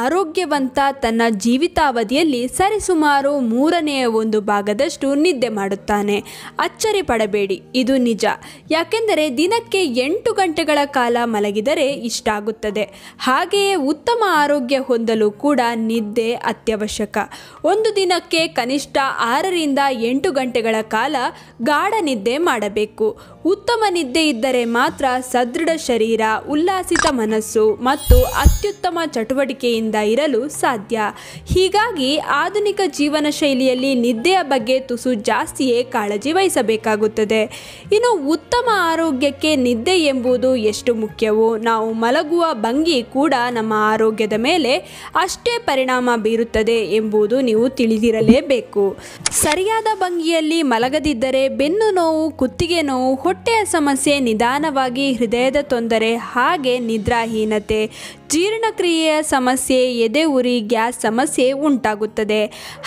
ಆರೋಗ್ಯವಂತ ತನ್ನ ಜೀವಿತಾವಧಿಯಲ್ಲಿ ಸರಿಸುಮಾರು ಮೂರನೆಯ ಒಂದು ಭಾಗದಷ್ಟು ನಿದ್ದೆ ಮಾಡುತ್ತಾನೆ ಅಚ್ಚರಿ ಪಡಬೇಡಿ ಇದು ನಿಜ ಯಾಕೆಂದರೆ ದಿನಕ್ಕೆ ಎಂಟು ಗಂಟೆಗಳ ಕಾಲ ಮಲಗಿದರೆ ಇಷ್ಟಾಗುತ್ತದೆ ಹಾಗೆಯೇ ಉತ್ತಮ ಆರೋಗ್ಯ ಹೊಂದಲು ಕೂಡ ನಿದ್ದೆ ಅತ್ಯವಶ್ಯಕ ಒಂದು ದಿನಕ್ಕೆ ಕನಿಷ್ಠ ಆರರಿಂದ ಎಂಟು ಗಂಟೆಗಳ ಕಾಲ ಗಾಢ ನಿದ್ದೆ ಮಾಡಬೇಕು ಉತ್ತಮ ನಿದ್ದೆ ಇದ್ದರೆ ಮಾತ್ರ ಸದೃಢ ಶರೀರ ಉಲ್ಲಾಸಿತ ಮನಸ್ಸು ಮತ್ತು ಅತ್ಯುತ್ತಮ ಚಟುವಟಿಕೆ ನಿದ್ದೆಯಿಂದ ಇರಲು ಸಾಧ್ಯ ಹೀಗಾಗಿ ಆಧುನಿಕ ಜೀವನ ಶೈಲಿಯಲ್ಲಿ ನಿದ್ದೆಯ ಬಗ್ಗೆ ತುಸು ಜಾಸ್ತಿಯೇ ಕಾಳಜಿ ವಹಿಸಬೇಕಾಗುತ್ತದೆ ಇನ್ನು ಉತ್ತಮ ಆರೋಗ್ಯಕ್ಕೆ ನಿದ್ದೆ ಎಂಬುದು ಎಷ್ಟು ಮುಖ್ಯವೋ ನಾವು ಮಲಗುವ ಭಂಗಿ ಕೂಡ ನಮ್ಮ ಆರೋಗ್ಯದ ಮೇಲೆ ಅಷ್ಟೇ ಪರಿಣಾಮ ಬೀರುತ್ತದೆ ಎಂಬುದು ನೀವು ತಿಳಿದಿರಲೇಬೇಕು ಸರಿಯಾದ ಭಂಗಿಯಲ್ಲಿ ಮಲಗದಿದ್ದರೆ ಬೆನ್ನು ನೋವು ಕುತ್ತಿಗೆ ನೋವು ಹೊಟ್ಟೆಯ ಸಮಸ್ಯೆ ನಿಧಾನವಾಗಿ ಹೃದಯದ ತೊಂದರೆ ಹಾಗೆ ನಿದ್ರಾಹೀನತೆ ಜೀರ್ಣಕ್ರಿಯೆಯ ಸಮಸ್ಯೆ ಸಮಸ್ಯೆ ಎದೆ ಉರಿ ಗ್ಯಾಸ್ ಸಮಸ್ಯೆ ಉಂಟಾಗುತ್ತದೆ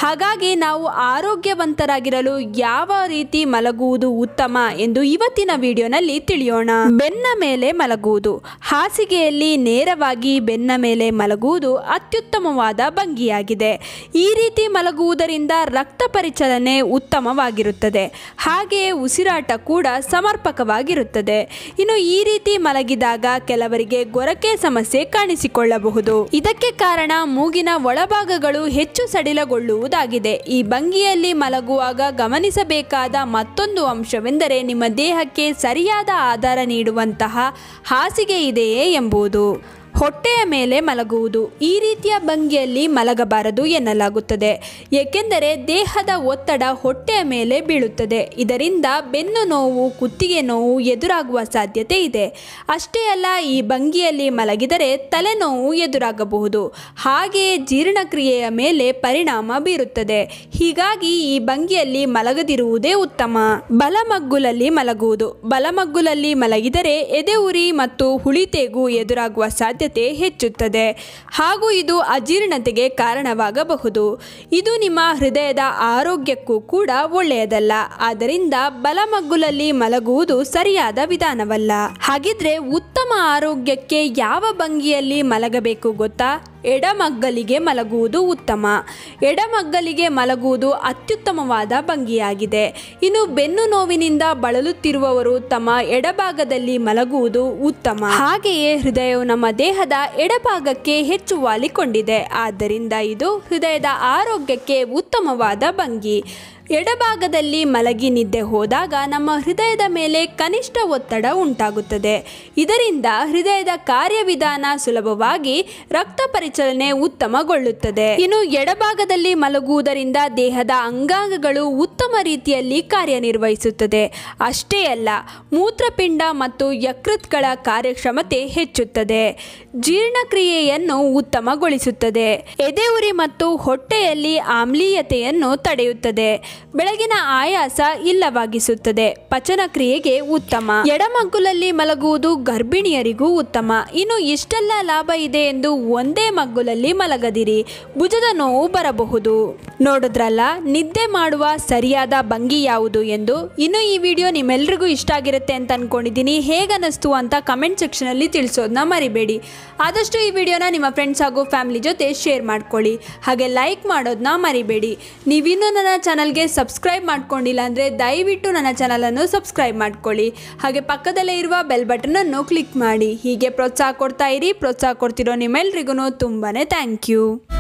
ಹಾಗಾಗಿ ನಾವು ಆರೋಗ್ಯವಂತರಾಗಿರಲು ಯಾವ ರೀತಿ ಮಲಗುವುದು ಉತ್ತಮ ಎಂದು ಇವತ್ತಿನ ವಿಡಿಯೋನಲ್ಲಿ ತಿಳಿಯೋಣ ಬೆನ್ನ ಮೇಲೆ ಮಲಗುವುದು ಹಾಸಿಗೆಯಲ್ಲಿ ನೇರವಾಗಿ ಬೆನ್ನ ಮೇಲೆ ಮಲಗುವುದು ಅತ್ಯುತ್ತಮವಾದ ಭಂಗಿಯಾಗಿದೆ ಈ ರೀತಿ ಮಲಗುವುದರಿಂದ ರಕ್ತ ಪರಿಚಲನೆ ಉತ್ತಮವಾಗಿರುತ್ತದೆ ಹಾಗೆಯೇ ಉಸಿರಾಟ ಕೂಡ ಸಮರ್ಪಕವಾಗಿರುತ್ತದೆ ಇನ್ನು ಈ ರೀತಿ ಮಲಗಿದಾಗ ಕೆಲವರಿಗೆ ಗೊರಕೆ ಸಮಸ್ಯೆ ಕಾಣಿಸಿಕೊಳ್ಳಬಹುದು ಇದಕ್ಕೆ ಕಾರಣ ಮೂಗಿನ ಒಳಭಾಗಗಳು ಹೆಚ್ಚು ಸಡಿಲಗೊಳ್ಳುವುದಾಗಿದೆ ಈ ಭಂಗಿಯಲ್ಲಿ ಮಲಗುವಾಗ ಗಮನಿಸಬೇಕಾದ ಮತ್ತೊಂದು ಅಂಶವೆಂದರೆ ನಿಮ್ಮ ದೇಹಕ್ಕೆ ಸರಿಯಾದ ಆಧಾರ ನೀಡುವಂತಹ ಹಾಸಿಗೆ ಇದೆಯೇ ಎಂಬುದು ಹೊಟ್ಟೆಯ ಮೇಲೆ ಮಲಗುವುದು ಈ ರೀತಿಯ ಭಂಗಿಯಲ್ಲಿ ಮಲಗಬಾರದು ಎನ್ನಲಾಗುತ್ತದೆ ಏಕೆಂದರೆ ದೇಹದ ಒತ್ತಡ ಹೊಟ್ಟೆಯ ಮೇಲೆ ಬೀಳುತ್ತದೆ ಇದರಿಂದ ಬೆನ್ನು ನೋವು ಕುತ್ತಿಗೆ ನೋವು ಎದುರಾಗುವ ಸಾಧ್ಯತೆ ಇದೆ ಅಷ್ಟೇ ಅಲ್ಲ ಈ ಭಂಗಿಯಲ್ಲಿ ಮಲಗಿದರೆ ತಲೆನೋವು ಎದುರಾಗಬಹುದು ಹಾಗೆಯೇ ಜೀರ್ಣಕ್ರಿಯೆಯ ಮೇಲೆ ಪರಿಣಾಮ ಬೀರುತ್ತದೆ ಹೀಗಾಗಿ ಈ ಭಂಗಿಯಲ್ಲಿ ಮಲಗದಿರುವುದೇ ಉತ್ತಮ ಬಲಮಗ್ಗುಲಲ್ಲಿ ಮಲಗುವುದು ಬಲಮಗ್ಗುಲಲ್ಲಿ ಮಲಗಿದರೆ ಎದೆ ಉರಿ ಮತ್ತು ಹುಳಿತೇಗು ಎದುರಾಗುವ ಸಾಧ್ಯತೆ ಸಾಧ್ಯತೆ ಹೆಚ್ಚುತ್ತದೆ ಹಾಗೂ ಇದು ಅಜೀರ್ಣತೆಗೆ ಕಾರಣವಾಗಬಹುದು ಇದು ನಿಮ್ಮ ಹೃದಯದ ಆರೋಗ್ಯಕ್ಕೂ ಕೂಡ ಒಳ್ಳೆಯದಲ್ಲ ಆದ್ದರಿಂದ ಬಲಮಗ್ಗುಲಲ್ಲಿ ಮಲಗುವುದು ಸರಿಯಾದ ವಿಧಾನವಲ್ಲ ಹಾಗಿದ್ರೆ ಉತ್ತಮ ಆರೋಗ್ಯಕ್ಕೆ ಯಾವ ಭಂಗಿಯಲ್ಲಿ ಮಲಗಬೇಕು ಗೊತ್ತಾ ಎಡಮಗ್ಗಲಿಗೆ ಮಲಗುವುದು ಉತ್ತಮ ಎಡಮಗ್ಗಲಿಗೆ ಮಲಗುವುದು ಅತ್ಯುತ್ತಮವಾದ ಭಂಗಿಯಾಗಿದೆ ಇನ್ನು ಬೆನ್ನು ನೋವಿನಿಂದ ಬಳಲುತ್ತಿರುವವರು ತಮ್ಮ ಎಡಭಾಗದಲ್ಲಿ ಮಲಗುವುದು ಉತ್ತಮ ಹಾಗೆಯೇ ಹೃದಯವು ನಮ್ಮ ದೇಹದ ಎಡಭಾಗಕ್ಕೆ ಹೆಚ್ಚು ವಾಲಿಕೊಂಡಿದೆ ಆದ್ದರಿಂದ ಇದು ಹೃದಯದ ಆರೋಗ್ಯಕ್ಕೆ ಉತ್ತಮವಾದ ಭಂಗಿ ಎಡಭಾಗದಲ್ಲಿ ಮಲಗಿ ನಿದ್ದೆ ಹೋದಾಗ ನಮ್ಮ ಹೃದಯದ ಮೇಲೆ ಕನಿಷ್ಠ ಒತ್ತಡ ಉಂಟಾಗುತ್ತದೆ ಇದರಿಂದ ಹೃದಯದ ಕಾರ್ಯವಿಧಾನ ಸುಲಭವಾಗಿ ರಕ್ತ ಪರಿಚಲನೆ ಉತ್ತಮಗೊಳ್ಳುತ್ತದೆ ಇನ್ನು ಎಡಭಾಗದಲ್ಲಿ ಮಲಗುವುದರಿಂದ ದೇಹದ ಅಂಗಾಂಗಗಳು ಉತ್ತಮ ರೀತಿಯಲ್ಲಿ ಕಾರ್ಯನಿರ್ವಹಿಸುತ್ತದೆ ಅಷ್ಟೇ ಅಲ್ಲ ಮೂತ್ರಪಿಂಡ ಮತ್ತು ಯಕೃತ್ಗಳ ಕಾರ್ಯಕ್ಷಮತೆ ಹೆಚ್ಚುತ್ತದೆ ಜೀರ್ಣಕ್ರಿಯೆಯನ್ನು ಉತ್ತಮಗೊಳಿಸುತ್ತದೆ ಎದೆ ಉರಿ ಮತ್ತು ಹೊಟ್ಟೆಯಲ್ಲಿ ಆಮ್ಲೀಯತೆಯನ್ನು ತಡೆಯುತ್ತದೆ ಬೆಳಗಿನ ಆಯಾಸ ಇಲ್ಲವಾಗಿಸುತ್ತದೆ ಪಚನಕ್ರಿಯೆಗೆ ಉತ್ತಮ ಎಡಮಗ್ಗುಲಲ್ಲಿ ಮಲಗುವುದು ಗರ್ಭಿಣಿಯರಿಗೂ ಉತ್ತಮ ಇನ್ನು ಇಷ್ಟೆಲ್ಲ ಲಾಭ ಇದೆ ಎಂದು ಒಂದೇ ಮಗ್ಗುಲಲ್ಲಿ ಮಲಗದಿರಿ ಭುಜದ ನೋವು ಬರಬಹುದು ನೋಡಿದ್ರಲ್ಲ ನಿದ್ದೆ ಮಾಡುವ ಸರಿಯಾದ ಭಂಗಿ ಯಾವುದು ಎಂದು ಇನ್ನು ಈ ವಿಡಿಯೋ ನಿಮ್ಮೆಲ್ರಿಗೂ ಇಷ್ಟ ಆಗಿರುತ್ತೆ ಅಂತ ಅನ್ಕೊಂಡಿದ್ದೀನಿ ಹೇಗನ್ನಿಸ್ತು ಅಂತ ಕಮೆಂಟ್ ಅಲ್ಲಿ ತಿಳಿಸೋದನ್ನ ಮರಿಬೇಡಿ ಆದಷ್ಟು ಈ ವಿಡಿಯೋನ ನಿಮ್ಮ ಫ್ರೆಂಡ್ಸ್ ಹಾಗೂ ಫ್ಯಾಮಿಲಿ ಜೊತೆ ಶೇರ್ ಮಾಡ್ಕೊಳ್ಳಿ ಹಾಗೆ ಲೈಕ್ ಮಾಡೋದನ್ನ ಮರಿಬೇಡಿ ನೀವಿನ್ನೂ ನನ್ನ ಚಾನಲ್ಗೆ ಸಬ್ಸ್ಕ್ರೈಬ್ ಮಾಡ್ಕೊಂಡಿಲ್ಲ ಅಂದರೆ ದಯವಿಟ್ಟು ನನ್ನ ಚಾನಲನ್ನು ಸಬ್ಸ್ಕ್ರೈಬ್ ಮಾಡ್ಕೊಳ್ಳಿ ಹಾಗೆ ಪಕ್ಕದಲ್ಲೇ ಇರುವ ಬೆಲ್ ಬಟನನ್ನು ಕ್ಲಿಕ್ ಮಾಡಿ ಹೀಗೆ ಪ್ರೋತ್ಸಾಹ ಕೊಡ್ತಾ ಇರಿ ಪ್ರೋತ್ಸಾಹ ಕೊಡ್ತಿರೋ ನಿಮ್ಮೆಲ್ರಿಗೂ ತುಂಬಾ ಥ್ಯಾಂಕ್ ಯು